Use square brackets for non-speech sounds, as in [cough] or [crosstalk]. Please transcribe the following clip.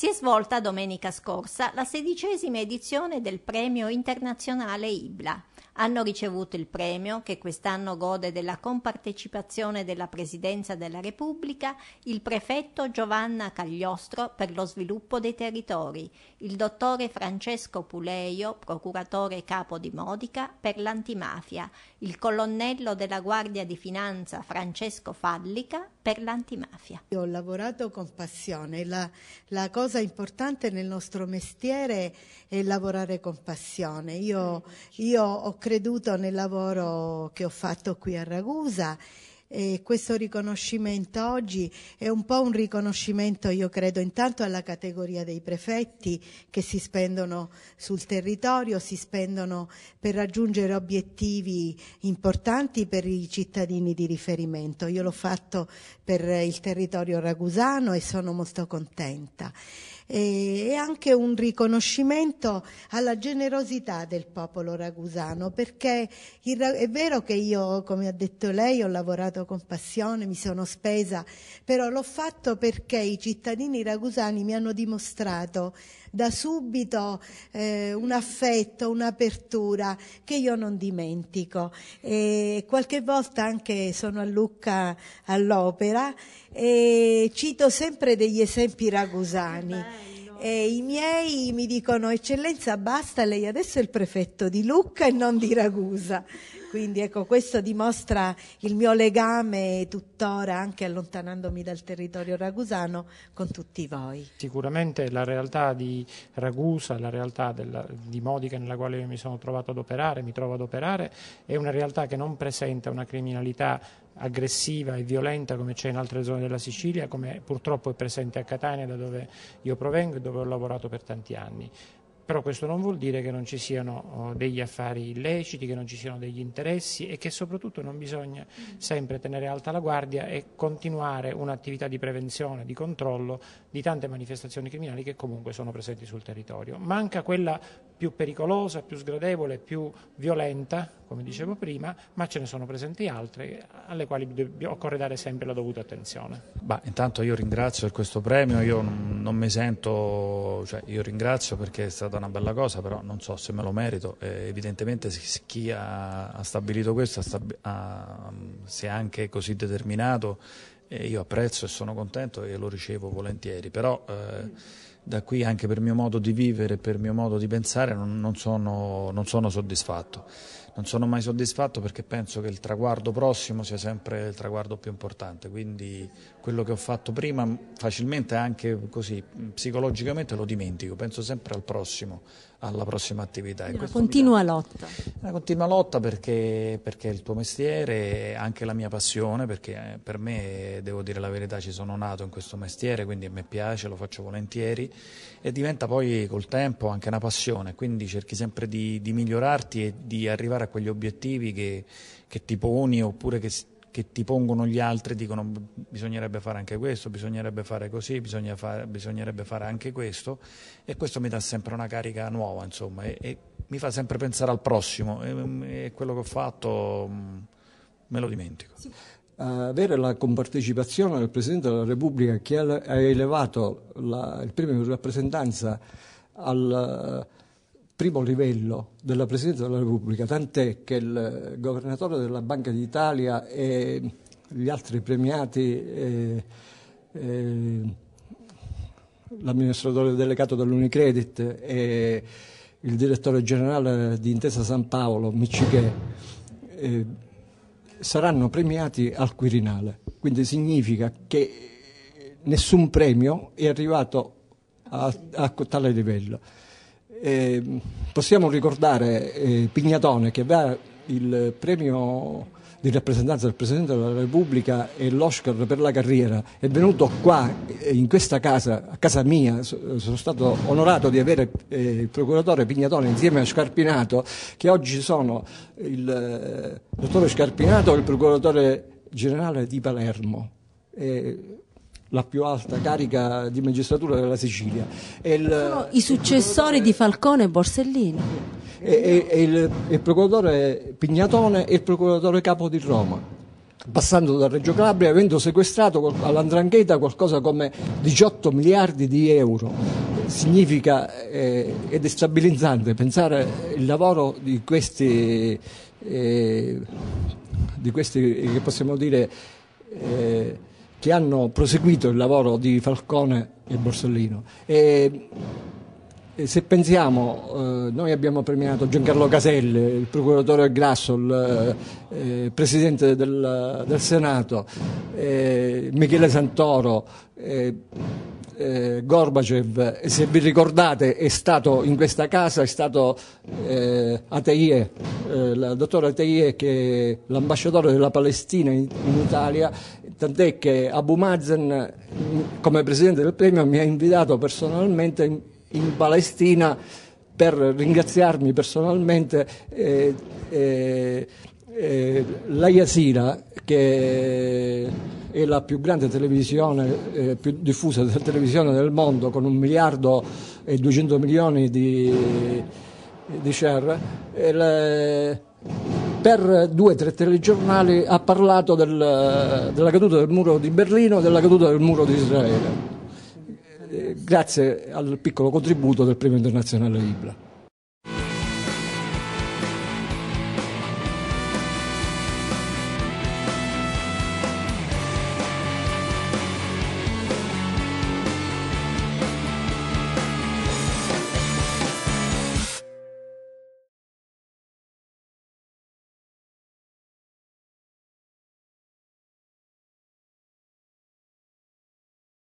si è svolta domenica scorsa la sedicesima edizione del Premio internazionale Ibla, hanno ricevuto il premio, che quest'anno gode della compartecipazione della Presidenza della Repubblica, il prefetto Giovanna Cagliostro per lo sviluppo dei territori, il dottore Francesco Puleio, procuratore capo di Modica, per l'antimafia, il colonnello della Guardia di Finanza Francesco Fallica per l'antimafia. Io ho lavorato con passione, la, la cosa importante nel nostro mestiere è lavorare con passione. Io, io ho creato creduto nel lavoro che ho fatto qui a Ragusa e questo riconoscimento oggi è un po' un riconoscimento, io credo, intanto alla categoria dei prefetti che si spendono sul territorio, si spendono per raggiungere obiettivi importanti per i cittadini di riferimento. Io l'ho fatto per il territorio ragusano e sono molto contenta e anche un riconoscimento alla generosità del popolo ragusano, perché è vero che io, come ha detto lei, ho lavorato con passione, mi sono spesa, però l'ho fatto perché i cittadini ragusani mi hanno dimostrato da subito eh, un affetto, un'apertura che io non dimentico. E qualche volta anche sono a Lucca all'opera e cito sempre degli esempi ragusani. E I miei mi dicono, eccellenza, basta, lei adesso è il prefetto di Lucca e non di Ragusa. Quindi ecco, questo dimostra il mio legame tuttora, anche allontanandomi dal territorio ragusano, con tutti voi. Sicuramente la realtà di Ragusa, la realtà della, di Modica nella quale io mi sono trovato ad operare, mi trovo ad operare, è una realtà che non presenta una criminalità aggressiva e violenta come c'è in altre zone della Sicilia, come purtroppo è presente a Catania da dove io provengo e dove ho lavorato per tanti anni. Però questo non vuol dire che non ci siano oh, degli affari illeciti, che non ci siano degli interessi e che soprattutto non bisogna mm. sempre tenere alta la guardia e continuare un'attività di prevenzione, di controllo di tante manifestazioni criminali che comunque sono presenti sul territorio. Manca quella più pericolosa, più sgradevole, più violenta come dicevo prima, ma ce ne sono presenti altre alle quali occorre dare sempre la dovuta attenzione. Bah, intanto io ringrazio per questo premio, io non, mi sento, cioè io ringrazio perché è stata una bella cosa, però non so se me lo merito, eh, evidentemente chi ha, stabilito questo ha stabi- ha, mm, si è anche così determinato e io apprezzo e sono contento e lo ricevo volentieri, però eh, da qui anche per mio modo di vivere, per mio modo di pensare, non, non, sono, non, sono, soddisfatto. Non sono mai soddisfatto perché penso che il traguardo prossimo sia sempre il traguardo più importante, quindi quello che ho fatto prima facilmente anche così psicologicamente lo dimentico, penso sempre al prossimo, alla prossima attività. Una continua lotta. Una continua lotta perché, perché, è il tuo mestiere, è anche la mia passione, perché eh, per me, devo dire la verità, ci sono nato in questo mestiere, quindi a me piace, lo faccio volentieri e diventa poi col tempo anche una passione, quindi cerchi sempre di, di migliorarti e di arrivare a quegli obiettivi che, che ti poni oppure che che ti pongono gli altri, dicono bisognerebbe fare anche questo, bisognerebbe fare così, bisogna fare, bisognerebbe fare anche questo e questo mi dà sempre una carica nuova insomma e, e mi fa sempre pensare al prossimo e, mm, e quello che ho fatto mm, me lo dimentico. Sì. Avere eh, la compartecipazione del Presidente della Repubblica che ha elevato la, il premio di rappresentanza al primo livello della Presidenza della Repubblica, tant'è che il governatore della Banca d'Italia e gli altri premiati, e, eh, e, eh, l'amministratore delegato dell'Unicredit e il direttore generale di Intesa San Paolo, Michiché, eh, saranno premiati al Quirinale. Quindi significa che nessun premio è arrivato a, a tale livello. Eh, possiamo ricordare eh, Pignatone che aveva il premio di rappresentanza del Presidente della Repubblica e l'Oscar per la carriera. È venuto qua, eh, in questa casa, a casa mia, sono stato onorato di avere eh, il procuratore Pignatone insieme a Scarpinato, che oggi sono il eh, dottore Scarpinato e il procuratore generale di Palermo. E la più alta carica di magistratura della Sicilia. Il, Sono i successori di Falcone e Borsellino. E, e, e il, il procuratore Pignatone e il procuratore capo di Roma passando da Reggio Calabria, avendo sequestrato all'andrangheta qualcosa come 18 miliardi di euro. Significa eh, ed è stabilizzante pensare il lavoro di questi, eh, di questi che possiamo dire, eh, che hanno proseguito il lavoro di Falcone e Borsellino. E, e se pensiamo, eh, noi abbiamo premiato Giancarlo Caselle, il procuratore Grasso, il eh, presidente del, del Senato, eh, Michele Santoro eh, eh, Gorbacev, se vi ricordate, è stato in questa casa, è stato eh, Ateier, eh, la dottora Ateier che è l'ambasciatore della Palestina in, in, Italia, tant'è che Abu Mazen come presidente del premio mi ha invitato personalmente in, in Palestina per ringraziarmi personalmente. Eh, eh, eh, la Yasira che è la più grande televisione, eh, più diffusa [laughs] televisione del mondo con un miliardo e 200 milioni di, di share, le, per due o tre telegiornali ha parlato del, della caduta del muro di Berlino e della caduta del muro di Israele, eh, grazie al piccolo contributo del premio internazionale Libra.